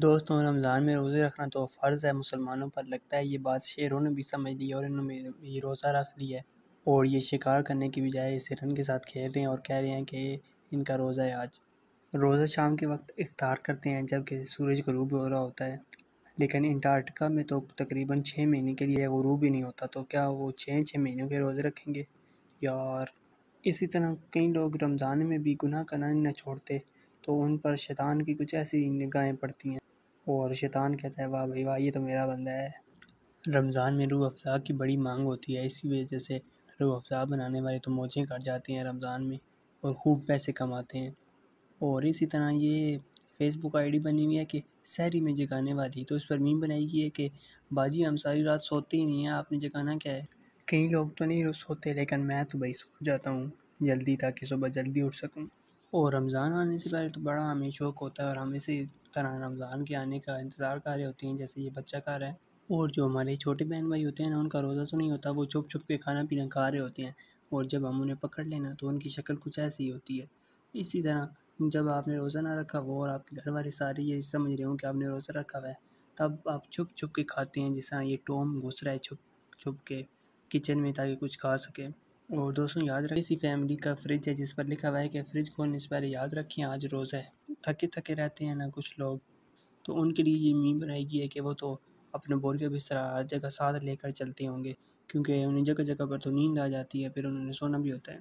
दोस्तों रमज़ान में रोज़े रखना तो फ़र्ज़ है मुसलमानों पर लगता है ये बात शेरों ने भी समझ ली और इन्होंने ये रोज़ा रख लिया है और ये शिकार करने की बजाय इस हिरन के साथ खेल रहे हैं और कह रहे हैं कि इनका रोज़ा है आज रोज़ा शाम के वक्त इफ़ार करते हैं जबकि सूरज गरूब हो रहा होता है लेकिन इंटार्टिका में तो तकरीबन छः महीने के लिए गरूब ही नहीं होता तो क्या वो छः छः महीनों के रोज़े रखेंगे यार इसी तरह कई लोग रमज़ान में भी गुनाह करना न छोड़ते तो उन पर शैतान की कुछ ऐसी निगाहें पड़ती हैं और शैतान कहता है वाह भाई वाह ये तो मेरा बंदा है रमज़ान में रूह अफ़ज़ा की बड़ी मांग होती है इसी वजह से रूह अफ़ज़ा बनाने वाले तो मोचें कट जाते हैं रमज़ान में और खूब पैसे कमाते हैं और इसी तरह ये फेसबुक आईडी बनी हुई है कि सहरी में जगाने वाली तो इस पर मीम बनाई गई है कि बाजी हम सारी रात सोते ही नहीं हैं आपने जगाना क्या है कई लोग तो नहीं सोते लेकिन मैं तो भाई सो जाता हूँ जल्दी ताकि सुबह जल्दी उठ सकूँ और रमज़ान आने से पहले तो बड़ा हमें शौक़ होता है और हम इसी तरह रमज़ान के आने का इंतज़ार कर रहे होते हैं जैसे ये बच्चा खा रहा है और जो हमारे छोटे बहन भाई होते हैं ना उनका रोज़ा तो नहीं होता वो छुप छुप के खाना पीना खा रहे होते हैं और जब हम उन्हें पकड़ लेना तो उनकी शक्ल कुछ ऐसी ही होती है इसी तरह जब आपने रोज़ा ना रखा वो और आपके घर वाले सारे ये समझ रहे हो कि आपने रोज़ा रखा हुआ है तब आप छुप छुप के खाते हैं जिस तरह ये टोम घुस रहा है छुप छुप के किचन में ताकि कुछ खा सके और दोस्तों याद रखें इसी फैमिली का फ्रिज है जिस पर लिखा हुआ है कि फ्रिज खोलने इस बारे याद रखें आज रोज़ है थके थके रहते हैं ना कुछ लोग तो उनके लिए ये मीम रहेगी है कि वो तो अपने बोर के भी हर जगह साथ लेकर चलते होंगे क्योंकि उन्हें जगह जगह पर तो नींद आ जाती है फिर उन्होंने सोना भी होता है